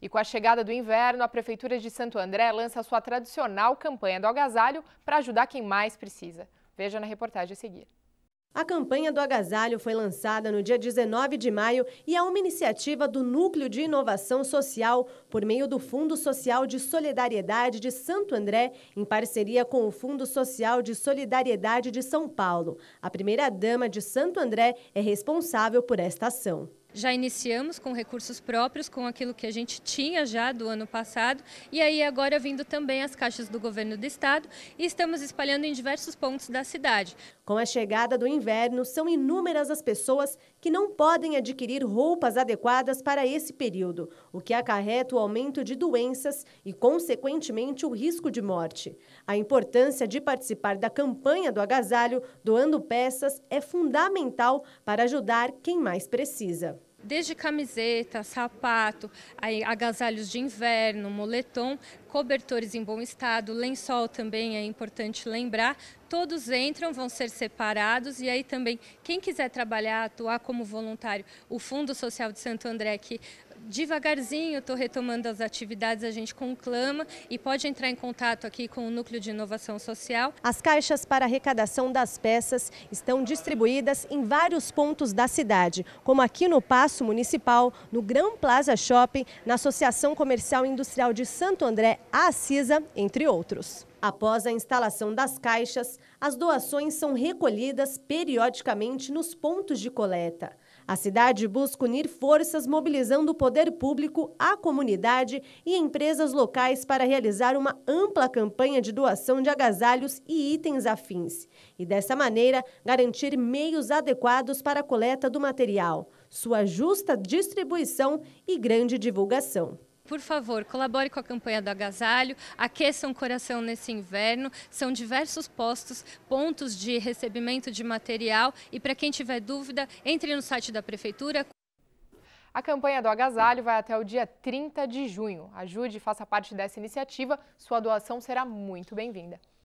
E com a chegada do inverno, a Prefeitura de Santo André lança sua tradicional campanha do agasalho para ajudar quem mais precisa. Veja na reportagem a seguir. A campanha do agasalho foi lançada no dia 19 de maio e é uma iniciativa do Núcleo de Inovação Social por meio do Fundo Social de Solidariedade de Santo André, em parceria com o Fundo Social de Solidariedade de São Paulo. A primeira-dama de Santo André é responsável por esta ação já iniciamos com recursos próprios, com aquilo que a gente tinha já do ano passado, e aí agora vindo também as caixas do governo do estado e estamos espalhando em diversos pontos da cidade. Com a chegada do inverno, são inúmeras as pessoas que não podem adquirir roupas adequadas para esse período, o que acarreta o aumento de doenças e, consequentemente, o risco de morte. A importância de participar da campanha do agasalho doando peças é fundamental para ajudar quem mais precisa desde camiseta, sapato, agasalhos de inverno, moletom, cobertores em bom estado, lençol também é importante lembrar. Todos entram, vão ser separados e aí também quem quiser trabalhar, atuar como voluntário, o Fundo Social de Santo André que devagarzinho estou retomando as atividades, a gente conclama e pode entrar em contato aqui com o Núcleo de Inovação Social. As caixas para arrecadação das peças estão distribuídas em vários pontos da cidade, como aqui no Paço Municipal, no Gran Plaza Shopping, na Associação Comercial e Industrial de Santo André, a Acisa, entre outros. Após a instalação das caixas, as doações são recolhidas periodicamente nos pontos de coleta. A cidade busca unir forças mobilizando o poder público, a comunidade e empresas locais para realizar uma ampla campanha de doação de agasalhos e itens afins. E dessa maneira, garantir meios adequados para a coleta do material, sua justa distribuição e grande divulgação por favor, colabore com a campanha do agasalho, aqueça um coração nesse inverno. São diversos postos, pontos de recebimento de material e para quem tiver dúvida, entre no site da prefeitura. A campanha do agasalho vai até o dia 30 de junho. Ajude e faça parte dessa iniciativa. Sua doação será muito bem-vinda.